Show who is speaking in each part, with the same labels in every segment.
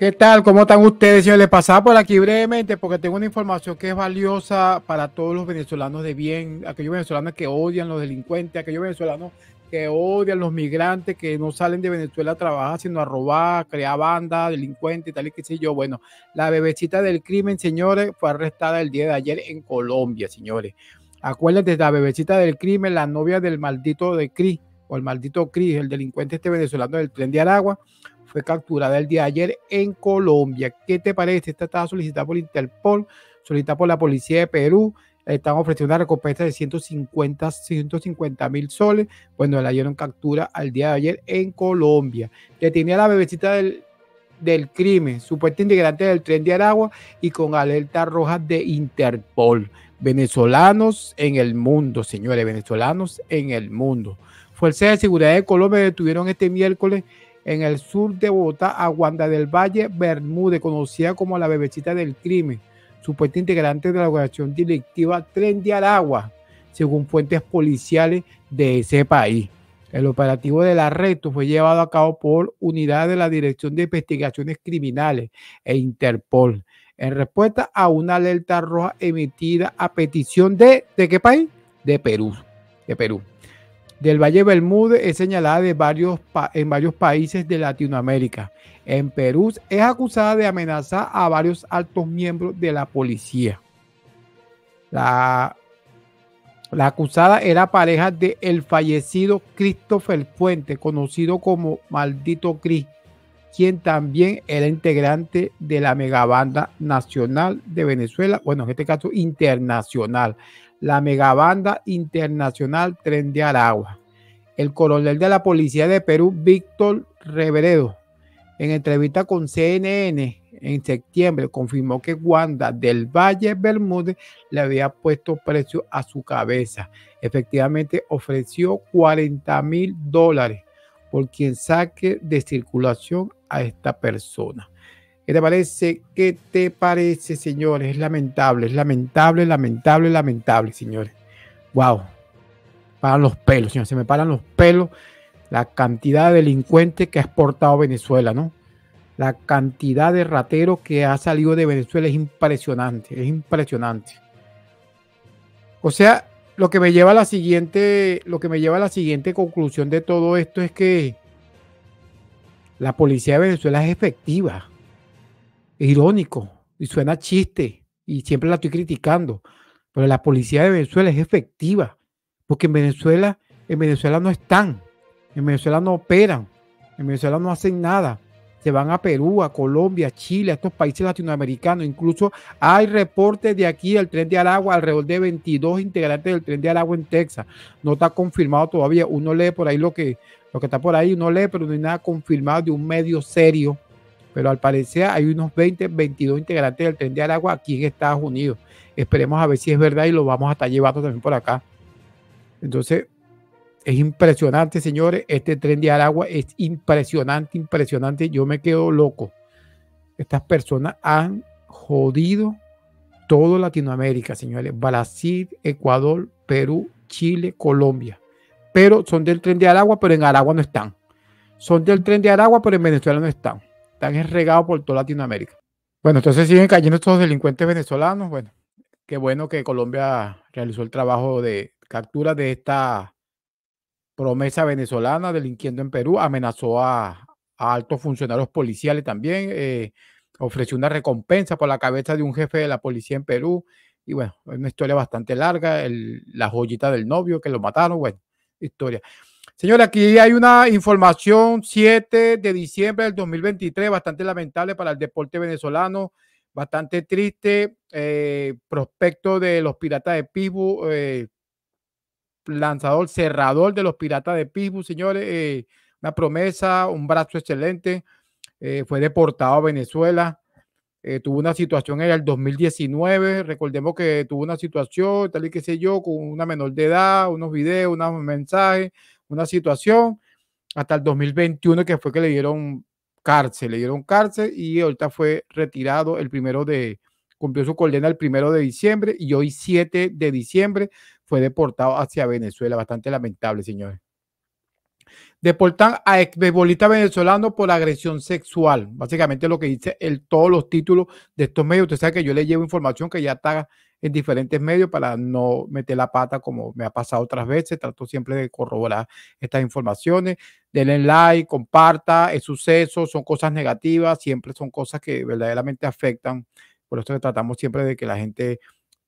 Speaker 1: ¿Qué tal? ¿Cómo están ustedes, señores? Les pasaba por aquí brevemente porque tengo una información que es valiosa para todos los venezolanos de bien, aquellos venezolanos que odian los delincuentes, aquellos venezolanos que odian los migrantes, que no salen de Venezuela a trabajar, sino a robar, crear bandas, delincuentes, tal y qué sé yo. Bueno, la bebecita del crimen, señores, fue arrestada el día de ayer en Colombia, señores. Acuérdense, la bebecita del crimen, la novia del maldito de Cris, o el maldito Cris, el delincuente este venezolano del tren de Aragua, fue capturada el día de ayer en Colombia. ¿Qué te parece? Esta estaba solicitada por Interpol, solicitada por la Policía de Perú. Están ofreciendo una recompensa de 150 mil soles. Bueno, la dieron captura al día de ayer en Colombia. Detenía a la bebecita del, del crimen, supuesto integrante del tren de Aragua y con alerta roja de Interpol. Venezolanos en el mundo, señores, venezolanos en el mundo. Fuerzas de Seguridad de Colombia detuvieron este miércoles en el sur de Bogotá a Guanda del Valle Bermúdez, conocida como la bebecita del crimen, supuesta integrante de la organización directiva Tren de Aragua, según fuentes policiales de ese país. El operativo del arresto fue llevado a cabo por unidad de la Dirección de Investigaciones Criminales e Interpol, en respuesta a una alerta roja emitida a petición de, ¿de qué país? De Perú. De Perú del Valle Bermúdez es señalada de varios en varios países de Latinoamérica. En Perú es acusada de amenazar a varios altos miembros de la policía. La, acusada era pareja del el fallecido Christopher Fuente, conocido como Maldito Cristo quien también era integrante de la megabanda nacional de Venezuela, bueno, en este caso internacional, la megabanda internacional Tren de Aragua. El coronel de la Policía de Perú, Víctor Reveredo, en entrevista con CNN en septiembre, confirmó que Wanda del Valle Bermúdez le había puesto precio a su cabeza. Efectivamente, ofreció 40 mil dólares por quien saque de circulación a esta persona. ¿Qué te parece? ¿Qué te parece, señores? Es lamentable, es lamentable, lamentable, lamentable, señores. Wow. Paran los pelos, señores. Se me paran los pelos la cantidad de delincuentes que ha exportado Venezuela, ¿no? La cantidad de rateros que ha salido de Venezuela es impresionante, es impresionante. O sea, lo que me lleva a la siguiente, lo que me lleva a la siguiente conclusión de todo esto es que la policía de Venezuela es efectiva, es irónico y suena chiste y siempre la estoy criticando, pero la policía de Venezuela es efectiva porque en Venezuela, en Venezuela no están, en Venezuela no operan, en Venezuela no hacen nada se van a Perú, a Colombia, a Chile, a estos países latinoamericanos. Incluso hay reportes de aquí del tren de Aragua, alrededor de 22 integrantes del tren de Aragua en Texas. No está confirmado todavía. Uno lee por ahí lo que, lo que está por ahí, uno lee, pero no hay nada confirmado de un medio serio. Pero al parecer hay unos 20, 22 integrantes del tren de Aragua aquí en Estados Unidos. Esperemos a ver si es verdad y lo vamos a estar llevando también por acá. Entonces, es impresionante, señores. Este tren de Aragua es impresionante, impresionante. Yo me quedo loco. Estas personas han jodido todo Latinoamérica, señores. Brasil, Ecuador, Perú, Chile, Colombia. Pero son del tren de Aragua, pero en Aragua no están. Son del tren de Aragua, pero en Venezuela no están. Están regados por toda Latinoamérica. Bueno, entonces siguen cayendo estos delincuentes venezolanos. Bueno, qué bueno que Colombia realizó el trabajo de captura de esta promesa venezolana delinquiendo en Perú, amenazó a, altos funcionarios policiales también, eh, ofreció una recompensa por la cabeza de un jefe de la policía en Perú. Y bueno, es una historia bastante larga, la joyita del novio que lo mataron, bueno, historia. Señora, aquí hay una información 7 de diciembre del 2023, bastante lamentable para el deporte venezolano, bastante triste. Eh, prospecto de los Piratas de pibu eh, lanzador cerrador de los Piratas de Pittsburgh, señores. Eh, una promesa, un brazo excelente. Eh, fue deportado a Venezuela. Eh, tuvo una situación en el 2019. Recordemos que tuvo una situación, tal y que sé yo, con una menor de edad, unos videos, unos mensajes, una situación. Hasta el 2021, que fue que le dieron cárcel, le dieron cárcel y ahorita fue retirado el primero de, cumplió su condena el primero de diciembre y hoy 7 de diciembre fue deportado hacia Venezuela. Bastante lamentable, señores. Deportan a exbebolista venezolano por agresión sexual. Básicamente lo que dice el, todos los títulos de estos medios. Usted sabe que yo le llevo información que ya está en diferentes medios para no meter la pata como me ha pasado otras veces. Trato siempre de corroborar estas informaciones. Denle like, comparta, es suceso, son cosas negativas, siempre son cosas que verdaderamente afectan. Por eso tratamos siempre de que la gente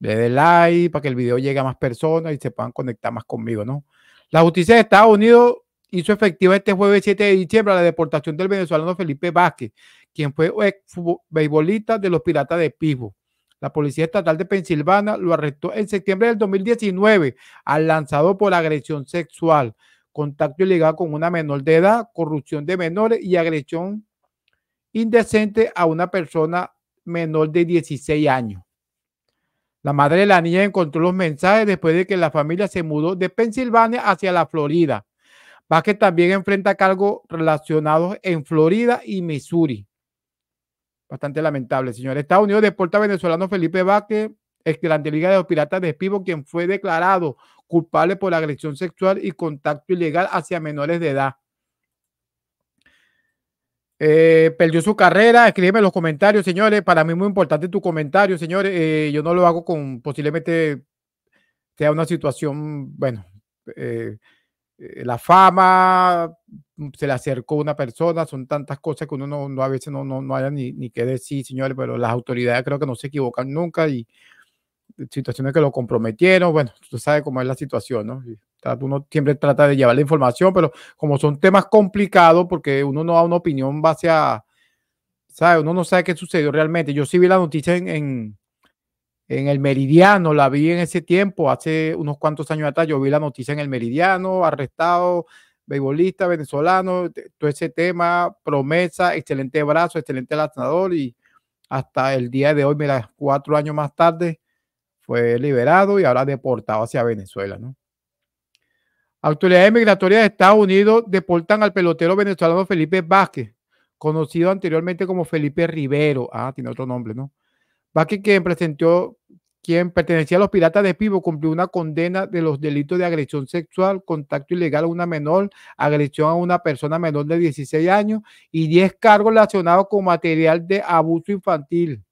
Speaker 1: de like para que el video llegue a más personas y se puedan conectar más conmigo, ¿no? La justicia de Estados Unidos hizo efectiva este jueves 7 de diciembre la deportación del venezolano Felipe Vázquez, quien fue ex beisbolista de los Piratas de Pivo. La Policía Estatal de Pensilvania lo arrestó en septiembre del 2019 al lanzado por agresión sexual, contacto ilegal con una menor de edad, corrupción de menores y agresión indecente a una persona menor de 16 años. La madre de la niña encontró los mensajes después de que la familia se mudó de Pensilvania hacia la Florida. Vázquez también enfrenta cargos relacionados en Florida y Missouri. Bastante lamentable, señor. Estados Unidos deporta venezolano Felipe Vázquez, ex de Liga de los Piratas de Espivo, quien fue declarado culpable por agresión sexual y contacto ilegal hacia menores de edad. Eh, perdió su carrera. Escríbeme los comentarios, señores. Para mí muy importante tu comentario, señores. Eh, yo no lo hago con posiblemente sea una situación, bueno, eh, la fama, se le acercó una persona, son tantas cosas que uno no, no a veces no, no, no haya ni, ni que decir, señores, pero las autoridades creo que no se equivocan nunca y situaciones que lo comprometieron, bueno, tú sabes cómo es la situación, ¿no? Uno siempre trata de llevar la información, pero como son temas complicados, porque uno no da una opinión base a, ¿sabes? Uno no sabe qué sucedió realmente. Yo sí vi la noticia en, el Meridiano, la vi en ese tiempo, hace unos cuantos años atrás, yo vi la noticia en el Meridiano, arrestado, beisbolista venezolano, todo ese tema, promesa, excelente brazo, excelente lanzador y hasta el día de hoy, mira, cuatro años más tarde, fue liberado y ahora deportado hacia Venezuela, ¿no? Autoridades migratorias de Estados Unidos deportan al pelotero venezolano Felipe Vázquez, conocido anteriormente como Felipe Rivero. Ah, tiene otro nombre, ¿no? Vázquez, quien presentó, quien pertenecía a los piratas de Pivo, cumplió una condena de los delitos de agresión sexual, contacto ilegal a una menor, agresión a una persona menor de 16 años y 10 cargos relacionados con material de abuso infantil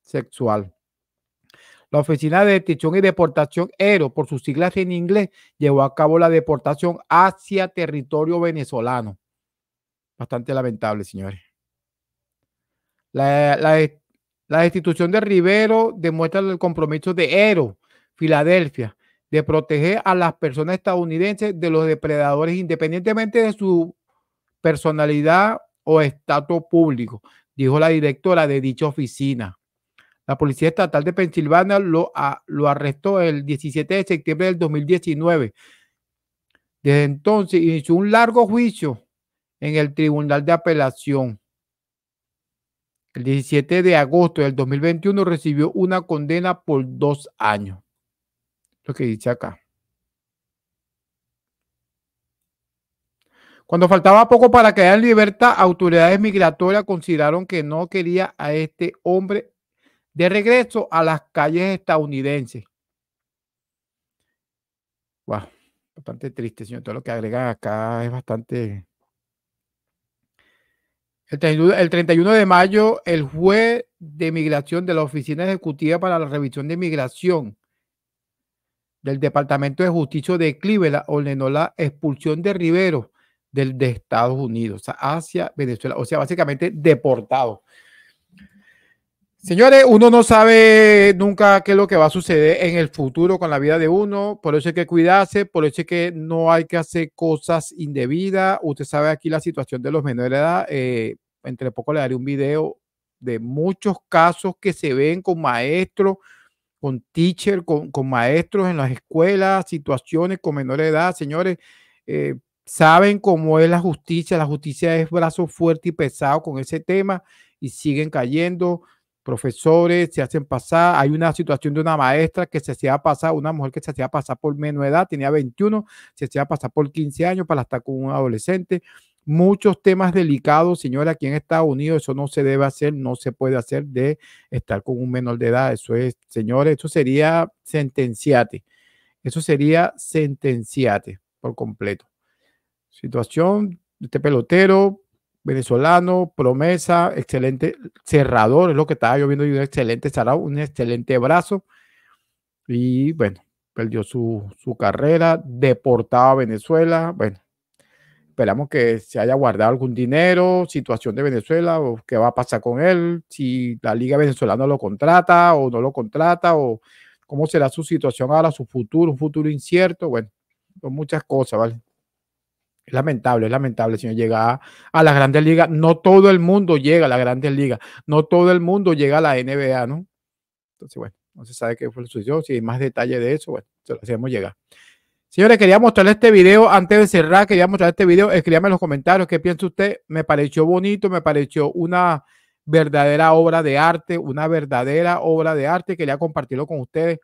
Speaker 1: sexual. La Oficina de Detención y Deportación ERO, por sus siglas en inglés, llevó a cabo la deportación hacia territorio venezolano. Bastante lamentable, señores. La, la, la destitución de Rivero demuestra el compromiso de ERO, Filadelfia, de proteger a las personas estadounidenses de los depredadores, independientemente de su personalidad o estatus público, dijo la directora de dicha oficina. La Policía Estatal de Pensilvania lo, lo arrestó el 17 de septiembre del 2019. Desde entonces inició un largo juicio en el Tribunal de Apelación. El 17 de agosto del 2021 recibió una condena por dos años. Lo que dice acá. Cuando faltaba poco para quedar en libertad, autoridades migratorias consideraron que no quería a este hombre de regreso a las calles estadounidenses. Wow, bastante triste, señor. Todo lo que agregan acá es bastante. El 31 de mayo, el juez de migración de la Oficina Ejecutiva para la Revisión de Migración del Departamento de Justicia de Cleveland ordenó la expulsión de Rivero del, de Estados Unidos hacia Venezuela. O sea, básicamente deportado. Señores, uno no sabe nunca qué es lo que va a suceder en el futuro con la vida de uno, por eso hay que cuidarse, por eso es que no hay que hacer cosas indebidas. Usted sabe aquí la situación de los menores de edad, eh, entre poco le daré un video de muchos casos que se ven con maestros, con teacher, con, maestros en las escuelas, situaciones con menores de edad. Señores, eh, saben cómo es la justicia, la justicia es brazo fuerte y pesado con ese tema y siguen cayendo profesores, se hacen pasar. Hay una situación de una maestra que se hacía pasar, una mujer que se hacía pasar por menor edad, tenía 21, se hacía pasar por 15 años para estar con un adolescente. Muchos temas delicados, señora, aquí en Estados Unidos eso no se debe hacer, no se puede hacer de estar con un menor de edad. Eso es, señores, eso sería sentenciate. Eso sería sentenciate por completo. Situación, este pelotero venezolano, promesa, excelente cerrador, es lo que estaba yo viendo, y un excelente cerrado, un excelente brazo. Y bueno, perdió su, su carrera, deportado a Venezuela. Bueno, esperamos que se haya guardado algún dinero, situación de Venezuela, o qué va a pasar con él, si la Liga Venezolana lo contrata o no lo contrata, o cómo será su situación ahora, su futuro, un futuro incierto. Bueno, son muchas cosas, ¿vale? Es lamentable, es lamentable, señor, llegar a, las grandes ligas. No todo el mundo llega a las grandes ligas, no todo el mundo llega a la NBA, ¿no? Entonces, bueno, no se sabe qué fue lo sucedió. Si hay más detalle de eso, bueno, se lo hacemos llegar. Señores, quería mostrar este video antes de cerrar, quería mostrar este video. Escríbame en los comentarios qué piensa usted. Me pareció bonito, me pareció una verdadera obra de arte, una verdadera obra de arte. Quería compartirlo con ustedes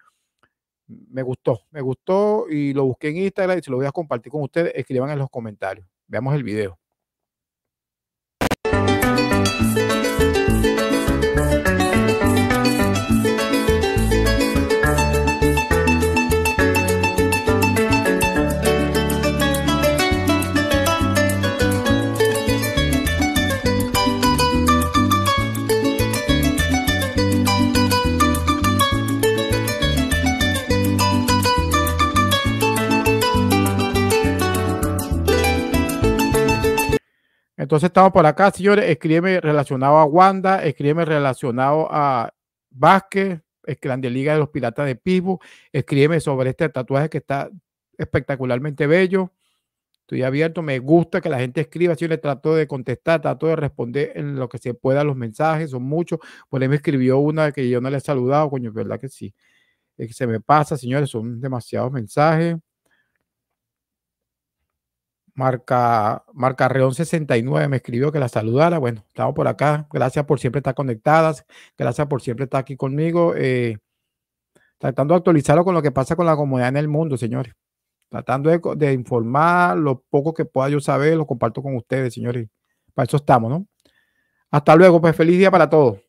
Speaker 1: me gustó, me gustó y lo busqué en Instagram y se lo voy a compartir con ustedes. Escriban en los comentarios. Veamos el video. Entonces estamos por acá, señores. Escríbeme relacionado a Wanda, escríbeme relacionado a Vázquez, Grande Liga de los Piratas de Pisbo. Escríbeme sobre este tatuaje que está espectacularmente bello. Estoy abierto, me gusta que la gente escriba. Si yo le trato de contestar, trato de responder en lo que se pueda los mensajes, son muchos. Por ahí me escribió una que yo no le he saludado, coño, verdad que sí. que se me pasa, señores, son demasiados mensajes. Marca, Marca Reón 69 me escribió que la saludara. Bueno, estamos por acá. Gracias por siempre estar conectadas. Gracias por siempre estar aquí conmigo. Eh, tratando de actualizarlo con lo que pasa con la comunidad en el mundo, señores. Tratando de, de, informar lo poco que pueda yo saber, lo comparto con ustedes, señores. Para eso estamos, ¿no? Hasta luego, pues feliz día para todos.